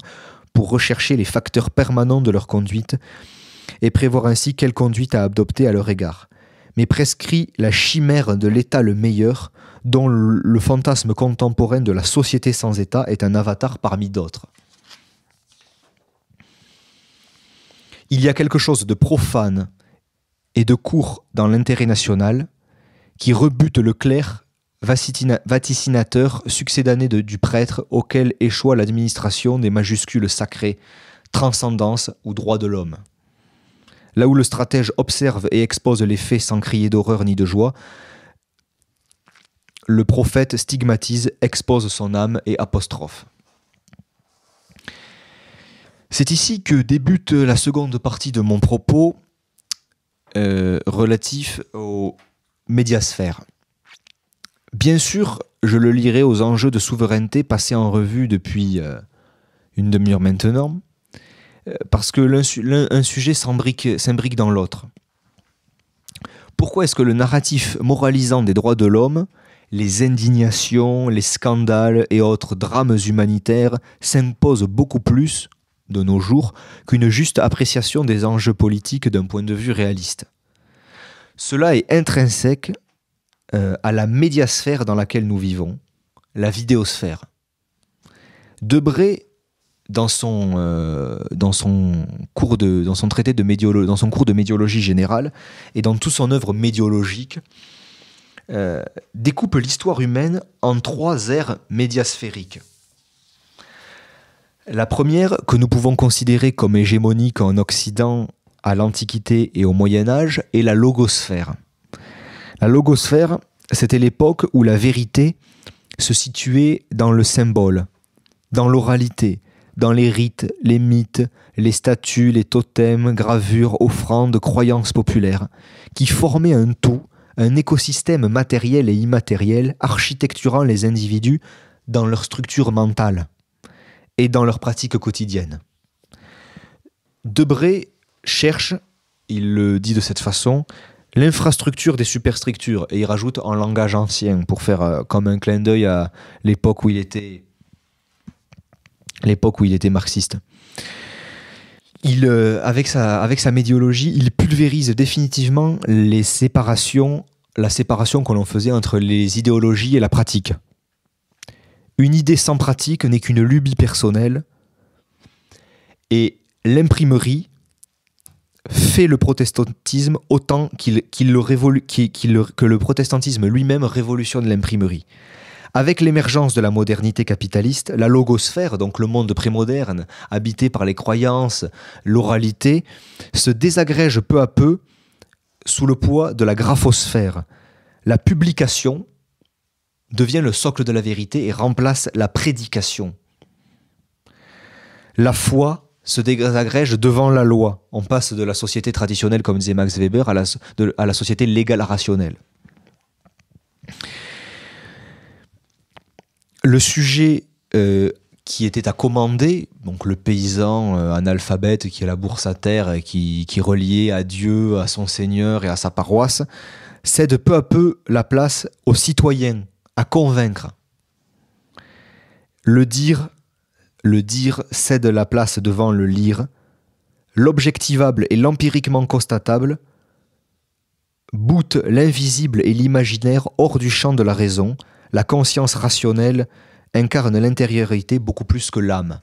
A: pour rechercher les facteurs permanents de leur conduite et prévoir ainsi quelle conduite à adopter à leur égard, mais prescrit la chimère de l'État le meilleur, dont le fantasme contemporain de la société sans État est un avatar parmi d'autres. Il y a quelque chose de profane et de court dans l'intérêt national qui rebute le clerc vaticinateur succédané du prêtre auquel échoit l'administration des majuscules sacrées, transcendance ou droit de l'homme. Là où le stratège observe et expose les faits sans crier d'horreur ni de joie, le prophète stigmatise, expose son âme et apostrophe. C'est ici que débute la seconde partie de mon propos euh, relatif aux médiasphères. Bien sûr, je le lirai aux enjeux de souveraineté passés en revue depuis euh, une demi-heure maintenant, euh, parce que l'un sujet s'imbrique dans l'autre. Pourquoi est-ce que le narratif moralisant des droits de l'homme, les indignations, les scandales et autres drames humanitaires s'imposent beaucoup plus de nos jours qu'une juste appréciation des enjeux politiques d'un point de vue réaliste. Cela est intrinsèque euh, à la médiasphère dans laquelle nous vivons, la vidéosphère. Debré, dans son, euh, dans son, cours de, dans son traité de dans son cours de médiologie générale et dans toute son œuvre médiologique, euh, découpe l'histoire humaine en trois aires médiasphériques. La première, que nous pouvons considérer comme hégémonique en Occident à l'Antiquité et au Moyen Âge, est la logosphère. La logosphère, c'était l'époque où la vérité se situait dans le symbole, dans l'oralité, dans les rites, les mythes, les statues, les totems, gravures, offrandes, croyances populaires, qui formaient un tout, un écosystème matériel et immatériel architecturant les individus dans leur structure mentale et dans leur pratique quotidienne. Debré cherche, il le dit de cette façon, l'infrastructure des superstructures, et il rajoute en langage ancien pour faire euh, comme un clin d'œil à l'époque où il était l'époque où il était marxiste. Il, euh, avec, sa, avec sa médiologie, il pulvérise définitivement les séparations, la séparation que l'on faisait entre les idéologies et la pratique. Une idée sans pratique n'est qu'une lubie personnelle. Et l'imprimerie fait le protestantisme autant que le protestantisme lui-même révolutionne l'imprimerie. Avec l'émergence de la modernité capitaliste, la logosphère, donc le monde prémoderne, habité par les croyances, l'oralité, se désagrège peu à peu sous le poids de la graphosphère, la publication devient le socle de la vérité et remplace la prédication. La foi se désagrège devant la loi. On passe de la société traditionnelle, comme disait Max Weber, à la, société légale rationnelle. Le sujet euh, qui était à commander, donc le paysan euh, analphabète qui est la bourse à terre et qui, qui relié à Dieu, à son Seigneur et à sa paroisse, cède peu à peu la place aux citoyens à convaincre. Le dire, le dire cède la place devant le lire. L'objectivable et l'empiriquement constatable boutent l'invisible et l'imaginaire hors du champ de la raison. La conscience rationnelle incarne l'intériorité beaucoup plus que l'âme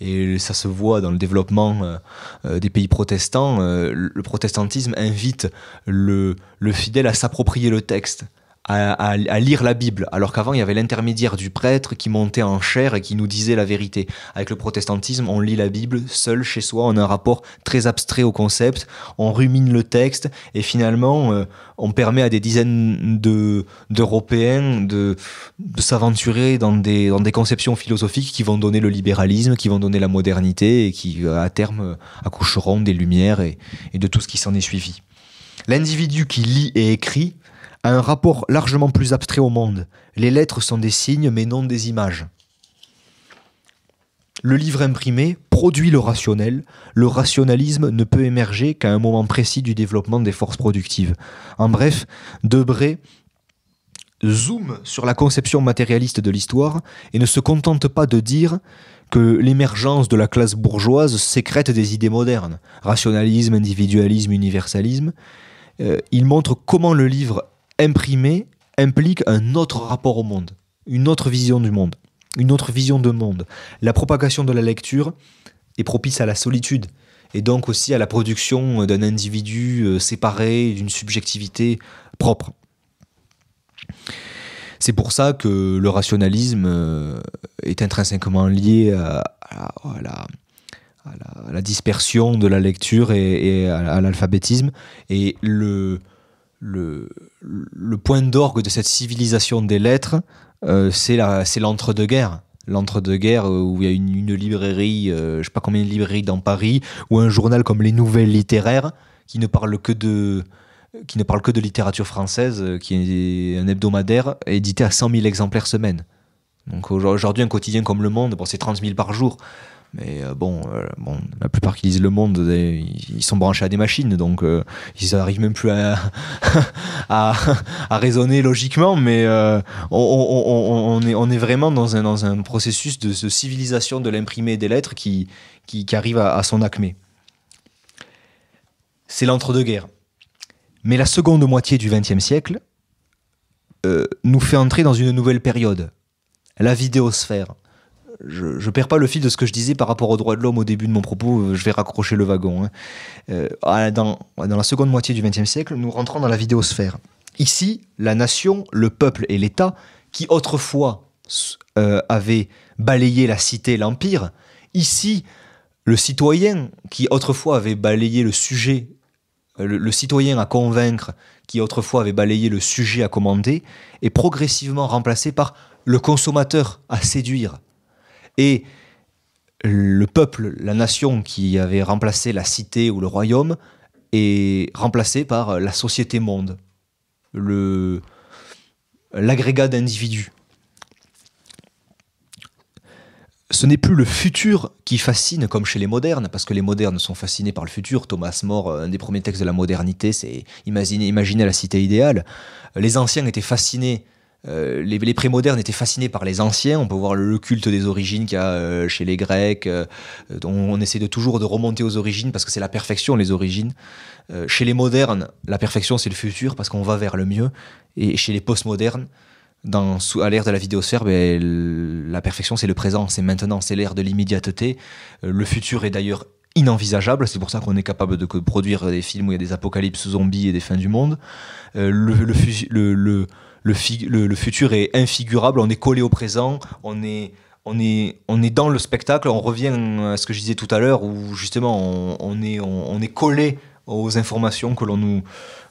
A: et ça se voit dans le développement euh, euh, des pays protestants, euh, le protestantisme invite le fidèle à s'approprier le texte, à, lire la Bible, alors qu'avant il y avait l'intermédiaire du prêtre qui montait en chair et qui nous disait la vérité. Avec le protestantisme, on lit la Bible seul chez soi, on a un rapport très abstrait au concept, on rumine le texte et finalement euh, on permet à des dizaines d'Européens de, s'aventurer dans des, dans des conceptions philosophiques qui vont donner le libéralisme, qui vont donner la modernité et qui euh, à terme euh, accoucheront des lumières et de tout ce qui s'en est suivi. L'individu qui lit et écrit, a un rapport largement plus abstrait au monde. Les lettres sont des signes mais non des images. Le livre imprimé produit le rationnel. Le rationalisme ne peut émerger qu'à un moment précis du développement des forces productives. En bref, Debré zoome sur la conception matérialiste de l'histoire et ne se contente pas de dire que l'émergence de la classe bourgeoise sécrète des idées modernes, rationalisme, individualisme, universalisme. Euh, il montre comment le livre imprimé implique un autre rapport au monde, une autre vision du monde, une autre vision de monde. La propagation de la lecture est propice à la solitude et donc aussi à la production d'un individu euh, séparé, d'une subjectivité propre. C'est pour ça que le rationalisme euh, est intrinsèquement lié à, la, dispersion de la lecture et, et à l'alphabétisme. Et le, le, point d'orgue de cette civilisation des lettres, euh, c'est l'entre-deux-guerres. L'entre-deux-guerres euh, où il y a une, librairie, je euh, je sais pas combien de librairies dans Paris, ou un journal comme Les Nouvelles Littéraires qui ne parle que de qui ne parle que de littérature française, qui est un hebdomadaire édité à 100 000 exemplaires semaine. Donc aujourd'hui, un quotidien comme Le Monde, bon, c'est 30 000 par jour. Mais euh, bon, euh, bon, la plupart qui lisent Le Monde, ils sont branchés à des machines, donc euh, ils n'arrivent même plus à, raisonner logiquement, mais on, on, est, vraiment dans un, dans un processus de, civilisation de l'imprimé des lettres qui, qui, arrive à, son acmé. C'est l'entre-deux-guerres. Mais la seconde moitié du XXe siècle nous fait entrer dans une nouvelle période, la vidéosphère je, je, perds pas le fil de ce que je disais par rapport aux droits de l'homme au début de mon propos, euh, je vais raccrocher le wagon. Hein. Euh, dans, la seconde moitié du XXe siècle, nous rentrons dans la vidéosphère. Ici, la nation, le peuple et l'État, qui autrefois euh, avaient balayé la cité, et l'empire, ici, le citoyen, qui autrefois avait balayé le sujet, le citoyen à convaincre, qui autrefois avait balayé le sujet à commander, est progressivement remplacé par le consommateur à séduire, et le peuple, la nation qui avait remplacé la cité ou le royaume, est remplacé par la société monde, le, l'agrégat d'individus. Ce n'est plus le futur qui fascine comme chez les modernes, parce que les modernes sont fascinés par le futur. Thomas More, euh, un des premiers textes de la modernité, c'est imaginer, imaginer la cité idéale. Les anciens étaient fascinés euh, les, les prémodernes étaient fascinés par les anciens. On peut voir le, culte des origines qu'il y a euh, chez les Grecs. Euh, on, essaie de toujours de remonter aux origines parce que c'est la perfection, les origines. chez les modernes, la perfection, c'est le futur parce qu'on va vers le mieux. Et chez les postmodernes, dans, sous, à l'ère de la vidéosphère, eh, la perfection, c'est le présent, c'est maintenant, c'est l'ère de l'immédiateté. le futur est d'ailleurs inenvisageable. C'est pour ça qu'on est capable de produire des films où il y a des apocalypses zombies et des fins du monde. Euh, le, le, futur est infigurable. On est collé au présent. On est on est, on est dans le spectacle, on revient à ce que je disais tout à l'heure, où justement on, est, on, est collé aux informations que l'on nous,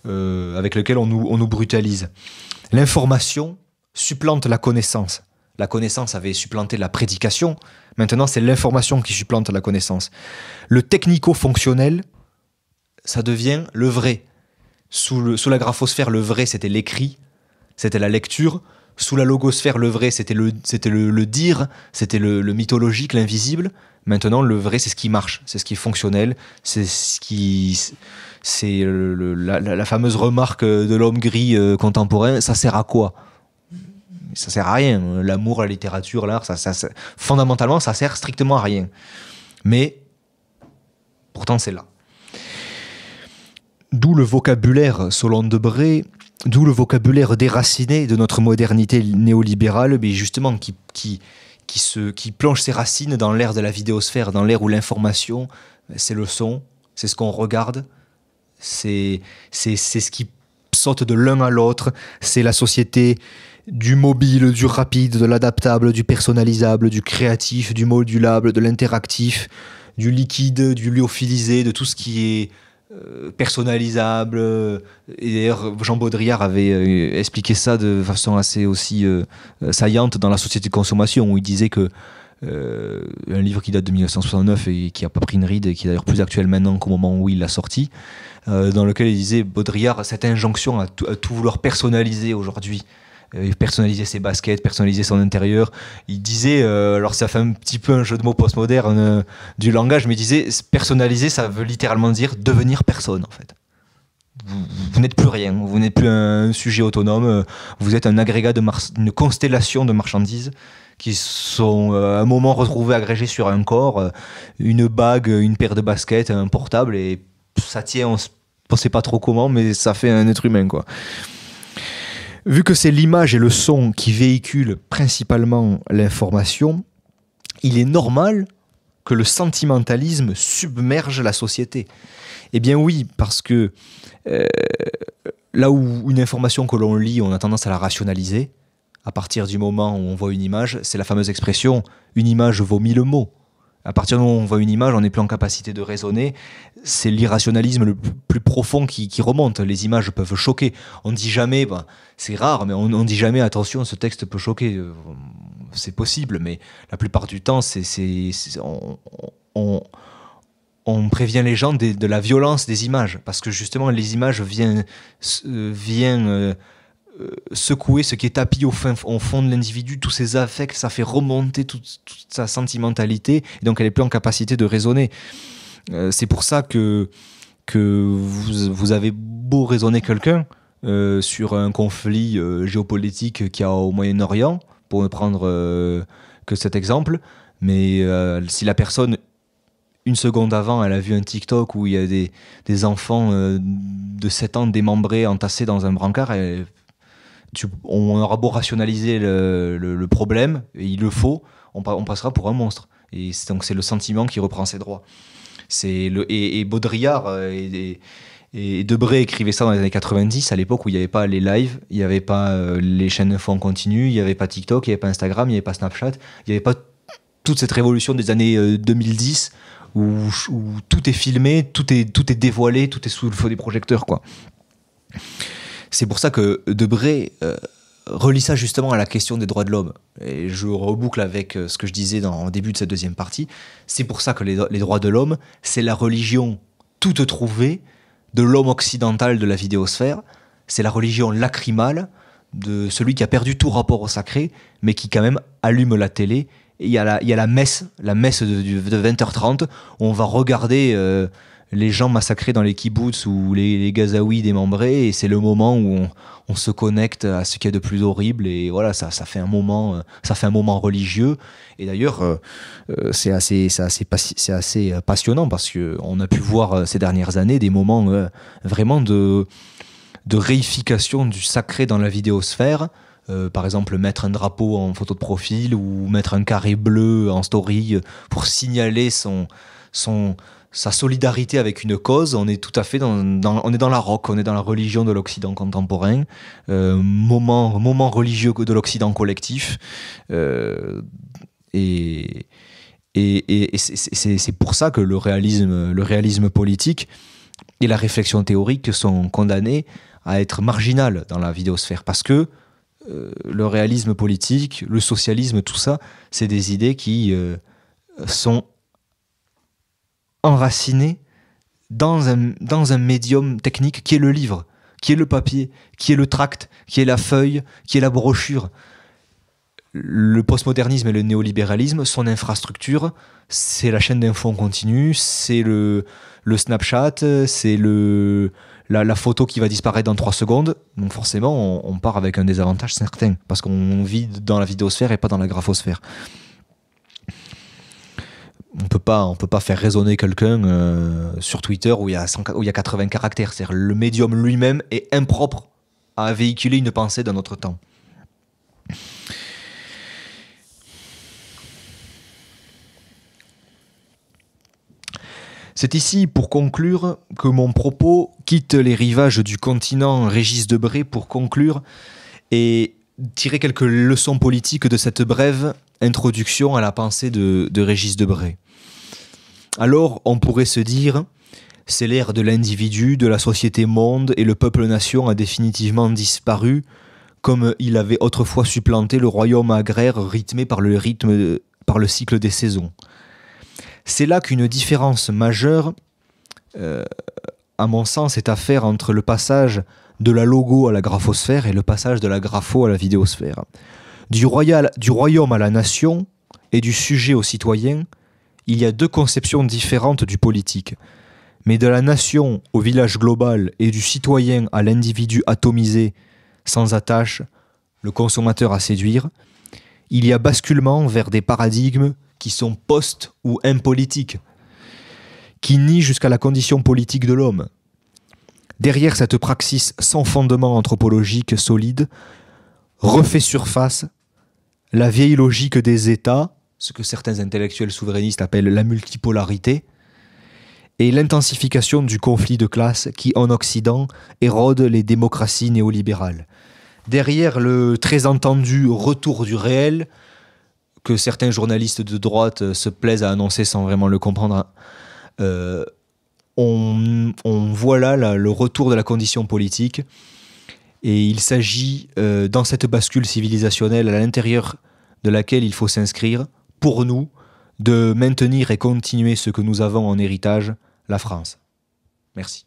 A: euh, avec lesquelles on nous, on nous brutalise. L'information supplante la connaissance. La connaissance avait supplanté la prédication. Maintenant, c'est l'information qui supplante la connaissance. Le technico-fonctionnel, ça devient le vrai. Sous, la graphosphère, le vrai, c'était l'écrit, c'était la lecture. Sous la logosphère, le vrai, c'était le, le, dire, c'était le, mythologique, l'invisible. Maintenant, le vrai, c'est ce qui marche, c'est ce qui est fonctionnel, c'est ce qui, c'est la, fameuse remarque de l'homme gris euh, contemporain. Ça sert à quoi ça sert à rien. L'amour, la littérature, l'art, ça, ça, ne fondamentalement, ça sert strictement à rien. Mais pourtant, c'est là. D'où le vocabulaire, selon Debré, d'où le vocabulaire déraciné de notre modernité néolibérale, mais justement qui, qui, qui, se, qui plonge ses racines dans l'ère de la vidéosphère, dans l'ère où l'information, c'est le son, c'est ce qu'on regarde, c'est ce qui saute de l'un à l'autre, c'est la société du mobile, du rapide, de l'adaptable, du personnalisable, du créatif, du modulable, de l'interactif, du liquide, du lyophilisé, de tout ce qui est euh, personnalisable. Et d'ailleurs, Jean Baudrillard avait euh, expliqué ça de façon assez aussi euh, saillante dans la société de consommation, où il disait que un livre qui date de 1969 et qui n'a pas pris une ride, et qui est d'ailleurs plus actuel maintenant qu'au moment où il l'a sorti, dans lequel il disait, Baudrillard, cette injonction à tout vouloir personnaliser aujourd'hui, euh, personnaliser ses baskets, personnaliser son intérieur. Il disait, euh, alors ça fait un petit peu un jeu de mots postmoderne euh, du langage, mais il disait personnaliser, ça veut littéralement dire devenir personne en fait. Vous, n'êtes plus rien, vous n'êtes plus un sujet autonome, vous êtes un agrégat de une constellation de marchandises qui sont à un moment retrouvées agrégées sur un corps, une bague, une paire de baskets, un portable, et ça tient, on ne sait pas trop comment, mais ça fait un être humain quoi. Vu que c'est l'image et le son qui véhiculent principalement l'information, il est normal que le sentimentalisme submerge la société. Eh bien oui, parce que euh, là où une information que l'on lit, on a tendance à la rationaliser, à partir du moment où on voit une image, c'est la fameuse expression ⁇ une image vaut mille mots ⁇ à partir du moment où on voit une image, on n'est plus en capacité de raisonner. C'est l'irrationalisme le plus profond qui, remonte. Les images peuvent choquer. On ne dit jamais, ben, c'est rare, mais on, ne dit jamais attention, ce texte peut choquer. C'est possible, mais la plupart du temps, c'est, on, on, prévient les gens de, la violence des images, parce que justement, les images viennent euh, euh, secouer ce qui est tapis au, fond de l'individu, tous ses affects, ça fait remonter toute, sa sentimentalité, donc elle est plus en capacité de raisonner. Euh, c'est pour ça que, que vous, avez beau raisonner quelqu'un euh, sur un conflit euh, géopolitique qui a au Moyen-Orient, pour ne prendre que cet exemple, mais si la personne une seconde avant, elle a vu un TikTok où il y a des, des enfants de 7 ans démembrés, entassés dans un brancard. Elle, on aura beau rationaliser le, problème, et il le faut, on, passera pour un monstre. Et donc c'est le sentiment qui reprend ses droits. C'est et, et Baudrillard euh, et, Debré écrivaient ça dans les années 90, à l'époque où il n'y avait pas les lives, il n'y avait pas euh, les chaînes en continu, il n'y avait pas TikTok, il n'y avait pas Instagram, il n'y avait pas Snapchat, il n'y avait pas toute cette révolution des années 2010 euh, où, tout est filmé, tout est, tout est dévoilé, tout est sous le feu des projecteurs. quoi. C'est pour ça que Debré euh, relie ça justement à la question des droits de l'homme. Et je reboucle avec euh, ce que je disais en début de cette deuxième partie. C'est pour ça que les, droits de l'homme, c'est la religion toute trouvée de l'homme occidental de la vidéosphère. C'est la religion lacrymale de celui qui a perdu tout rapport au sacré, mais qui quand même allume la télé. Et il y, a la, messe, la messe de, 20h30, où on va regarder... Euh, les gens massacrés dans les kibbutz ou les, gazaouis démembrés. Et c'est le moment où on, se connecte à ce qu'il y a de plus horrible. Et voilà, ça, ça, fait, un moment, euh, ça fait un moment religieux. Et d'ailleurs, euh, euh, c'est assez, c'est assez, c'est assez passionnant parce qu'on a pu voir ces dernières années des moments vraiment de, de réification du sacré dans la vidéosphère. par exemple mettre un drapeau en photo de profil ou mettre un carré bleu en story pour signaler son, son, sa solidarité avec une cause. On est tout à fait dans, on est dans la rock, on est dans la religion de l'Occident contemporain, euh, moment, moment religieux de l'Occident collectif. Euh, et, et, et c'est pour ça que le réalisme, le réalisme politique et la réflexion théorique sont condamnés à être marginales dans la vidéosphère parce que euh, le réalisme politique, le socialisme, tout ça, c'est des idées qui sont enraciné dans un, médium technique qui est le livre, qui est le papier, qui est le tract, qui est la feuille, qui est la brochure. Le postmodernisme et le néolibéralisme, son infrastructure, c'est la chaîne d'infos en continu, c'est le, le Snapchat, c'est le, la, photo qui va disparaître dans trois secondes. Donc forcément, on, on part avec un désavantage certain, parce qu'on vit dans la vidéosphère et pas dans la graphosphère on peut pas on peut pas faire raisonner quelqu'un euh, sur Twitter où il y a 100, il y a 80 caractères c'est le médium lui-même est impropre à véhiculer une pensée dans notre temps C'est ici, pour conclure, que mon propos quitte les rivages du continent Régis Debray pour conclure et tirer quelques leçons politiques de cette brève introduction à la pensée de, de Régis Debray. Alors on pourrait se dire, c'est l'ère de l'individu, de la société monde, et le peuple-nation a définitivement disparu, comme il avait autrefois supplanté le royaume agraire rythmé par le, par le cycle des saisons. C'est là qu'une différence majeure, euh, à mon sens, est à faire entre le passage de la logo à la graphosphère et le passage de la grapho à la vidéosphère. Du, du royaume à la nation et du sujet au citoyen, il y a deux conceptions différentes du politique. Mais de la nation au village global et du citoyen à l'individu atomisé, sans attache, le consommateur à séduire, il y a basculement vers des paradigmes qui sont post ou impolitiques, qui nient jusqu'à la condition politique de l'homme. Derrière cette praxis sans fondement anthropologique solide, refait surface la vieille logique des États ce que certains intellectuels souverainistes appellent la multipolarité, et l'intensification du conflit de classe qui, en Occident, érode les démocraties néolibérales. Derrière le très entendu retour du réel, que certains journalistes de droite euh, se plaisent à annoncer sans vraiment le comprendre, hein, euh, on, voit là, le retour de la condition politique. Et il s'agit, euh, dans cette bascule civilisationnelle à l'intérieur de laquelle il faut s'inscrire, pour nous de maintenir et continuer ce que nous avons en héritage, la France. Merci.